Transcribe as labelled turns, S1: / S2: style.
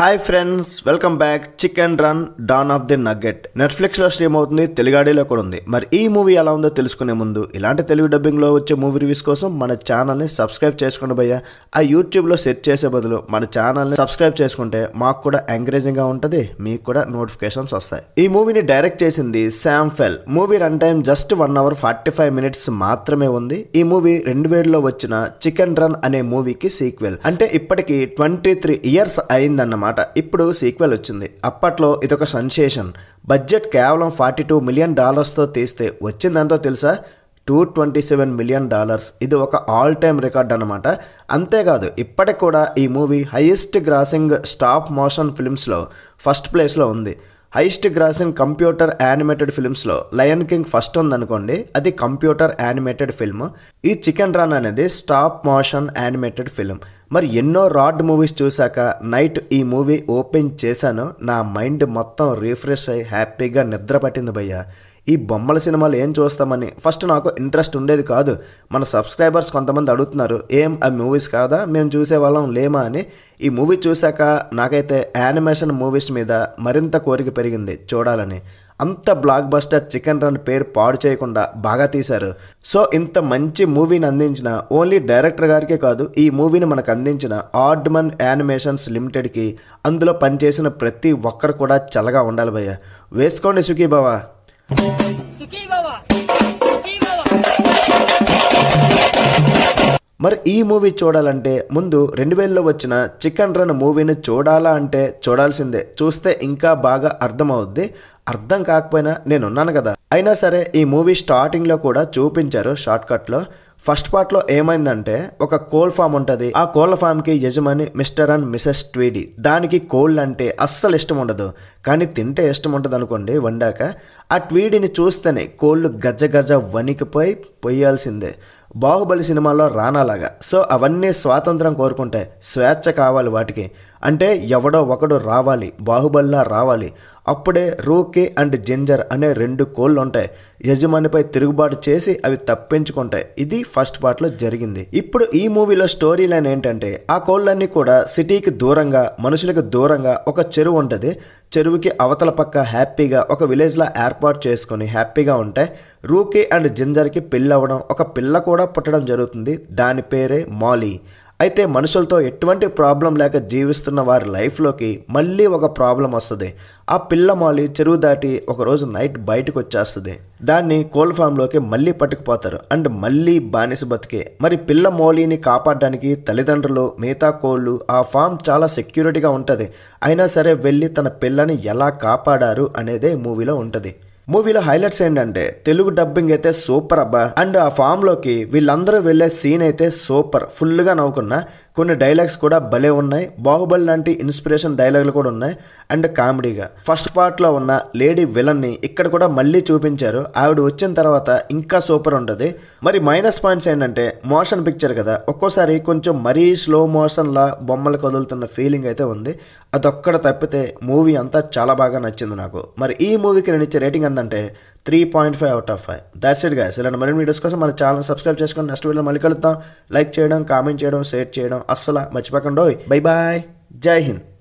S1: hi friends welcome back chicken run dawn of the nugget నెట్ఫ్లిక్స్లో stream అవుతుంది తెలుగాడిలో కూడా ఉంది మరి ఈ మూవీ ఎలా ఉందో తెలుసుకునే ముందు ఇలాంటి తెలుగు డబ్బింగ్లో వచ్చే మూవీ రివ్యూస్ కోసం మన ఛానల్ని సబ్స్క్రైబ్ చేసుకుని భయ్యా ఆ యూట్యూబ్లో సెర్చ్ చేసే బదులు మన ఛానల్ని సబ్స్క్రైబ్ చేసుకుంటే మాకు కూడా ఎంకరేజింగ్గా ఉంటుంది మీకు కూడా నోటిఫికేషన్స్ వస్తాయి ఈ మూవీని డైరెక్ట్ చేసింది Sam Fell movie run time just one hour forty five minutes మాత్రమే ఉంది ఈ మూవీ రెండు వేలలో వచ్చిన చికెన్ రన్ అనే మూవీకి సీక్వెల్ అంటే ఇప్పటికి ట్వంటీ త్రీ ఇయర్స్ అయిందన్న అన్నమాట ఇప్పుడు సీక్వెల్ వచ్చింది అప్పట్లో ఇదొక సన్సేషన్ బడ్జెట్ కేవలం ఫార్టీ టూ మిలియన్ డాలర్స్తో తీస్తే వచ్చిందంతో తెలుసా two twenty seven million dollars ఇది ఒక ఆల్ టైమ్ రికార్డ్ అనమాట అంతేకాదు ఇప్పటికి కూడా ఈ movie highest grossing stop motion ఫిల్మ్స్లో ఫస్ట్ ప్లేస్లో ఉంది హైయెస్ట్ గ్రాసింగ్ కంప్యూటర్ యానిమేటెడ్ ఫిల్మ్స్లో లయన్ కింగ్ ఫస్ట్ ఉందనుకోండి అది కంప్యూటర్ యానిమేటెడ్ ఫిల్మ్ ఈ చికెన్ రన్ అనేది స్టాప్ మోషన్ యానిమేటెడ్ ఫిల్మ్ మరి ఎన్నో రాడ్ మూవీస్ చూశాక నైట్ ఈ మూవీ ఓపెన్ చేశాను నా మైండ్ మొత్తం రీఫ్రెష్ అయ్యి హ్యాపీగా నిద్ర పట్టింది భయ్య ఈ బొమ్మల సినిమాలు ఏం చూస్తామని ఫస్ట్ నాకు ఇంట్రెస్ట్ ఉండేది కాదు మన సబ్స్క్రైబర్స్ కొంతమంది అడుగుతున్నారు ఏం ఆ మూవీస్ కాదా మేము చూసేవాళ్ళం లేమా అని ఈ మూవీ చూశాక నాకైతే యానిమేషన్ మూవీస్ మీద మరింత కోరిక పెరిగింది చూడాలని అంత బ్లాక్ బస్టర్ చికెన్ రన్ పేరు పాడు చేయకుండా బాగా తీశారు సో ఇంత మంచి మూవీని అందించిన ఓన్లీ డైరెక్టర్ గారికే కాదు ఈ మూవీని మనకు అందించిన ఆర్డ్మన్ యానిమేషన్స్ లిమిటెడ్కి అందులో పనిచేసిన ప్రతి ఒక్కరు కూడా చల్లగా ఉండాలి భయ్య వేసుకోండి సుఖీ బావా మరి ఈ మూవీ చూడాలంటే ముందు రెండు వేలలో వచ్చిన చికెన్ రన్ మూవీని చూడాలా అంటే చూడాల్సిందే చూస్తే ఇంకా బాగా అర్థమవుద్ది అర్థం కాకపోయినా నేనున్నాను కదా అయినా సరే ఈ మూవీ స్టార్టింగ్లో కూడా చూపించారు షార్ట్ కట్లో ఫస్ట్ పార్ట్లో ఏమైందంటే ఒక కోల్ ఫామ్ ఉంటుంది ఆ కోళ్ళ ఫామ్కి యజమాని మిస్టర్ అండ్ మిసెస్ ట్వీడీ దానికి కోళ్ళు అంటే అస్సలు ఇష్టం ఉండదు కానీ తింటే ఇష్టం ఉంటుంది అనుకోండి వండాక ఆ ట్వీడీని చూస్తేనే కోళ్ళు గజ్జ గజ వణికిపోయి పొయ్యాల్సిందే బాహుబలి సినిమాలో రానాలాగా సో అవన్నీ స్వాతంత్రం కోరుకుంటాయి స్వేచ్ఛ కావాలి వాటికి అంటే ఎవడో ఒకడు రావాలి బాహుబలిలా రావాలి అప్పుడే రూకీ అండ్ జింజర్ అనే రెండు కోళ్ళు ఉంటాయి యజమానిపై తిరుగుబాటు చేసి అవి తప్పించుకుంటాయి ఇది ఫస్ట్ పార్ట్లో జరిగింది ఇప్పుడు ఈ మూవీలో స్టోరీ లైన్ ఏంటంటే ఆ కోళ్ళన్నీ కూడా సిటీకి దూరంగా మనుషులకు దూరంగా ఒక చెరువు ఉంటుంది చెరువుకి అవతల పక్క హ్యాపీగా ఒక విలేజ్లో ఏర్పాటు చేసుకొని హ్యాపీగా ఉంటే రూకీ అండ్ జింజర్కి పెళ్ళి అవ్వడం ఒక పిల్ల కూడా పుట్టడం జరుగుతుంది దాని పేరే మాలీ అయితే మనుషులతో ఎటువంటి ప్రాబ్లం లేక జీవిస్తున్న వారి లైఫ్లోకి మళ్ళీ ఒక ప్రాబ్లం వస్తుంది ఆ పిల్లమాలి చెరువు దాటి ఒకరోజు నైట్ బయటకు వచ్చేస్తుంది దాన్ని కోల్డ్ ఫామ్లోకి మళ్ళీ పట్టుకుపోతారు అండ్ మళ్ళీ బానిస బతికే మరి పిల్ల మోలీని కాపాడడానికి తల్లిదండ్రులు మిగతా కోళ్ళు ఆ ఫామ్ చాలా సెక్యూరిటీగా ఉంటుంది అయినా సరే వెళ్ళి తన పిల్లని ఎలా కాపాడారు అనేదే మూవీలో ఉంటుంది మూవీలో హైలైట్స్ ఏంటంటే తెలుగు డబ్బింగ్ అయితే సూపర్ అబ్బా అండ్ ఆ ఫామ్ లోకి వీళ్ళందరూ వెళ్లే సీన్ అయితే సూపర్ ఫుల్ గా నవ్వుకున్నా కొన్ని డైలాగ్స్ కూడా భలే ఉన్నాయి బాహుబలి లాంటి ఇన్స్పిరేషన్ డైలాగులు కూడా ఉన్నాయి అండ్ కామెడీగా ఫస్ట్ పార్ట్లో ఉన్న లేడీ విలన్ని ఇక్కడ కూడా మళ్ళీ చూపించారు ఆవిడ వచ్చిన తర్వాత ఇంకా సూపర్ ఉంటుంది మరి మైనస్ పాయింట్స్ ఏంటంటే మోషన్ పిక్చర్ కదా ఒక్కోసారి కొంచెం మరీ స్లో మోషన్లా బొమ్మలు కదులుతున్న ఫీలింగ్ అయితే ఉంది అదొక్కడ తప్పితే మూవీ అంతా చాలా బాగా నచ్చింది నాకు మరి ఈ మూవీకి నేను ఇచ్చే రేటింగ్ ఏంటంటే three point five out of five that's it guys ఇలాంటి మరిన్ని వీడియోస్ కోసం మన ఛానల్ సబ్స్క్రైబ్ చేసుకొని నెక్స్ట్ వీడియో మళ్ళీ కలుద్దాం లైక్ చేయడం కామెంట్ చేయడం షేర్ చేయడం అస్సలు మర్చిపోకండి బై బాయ్ జై హింద్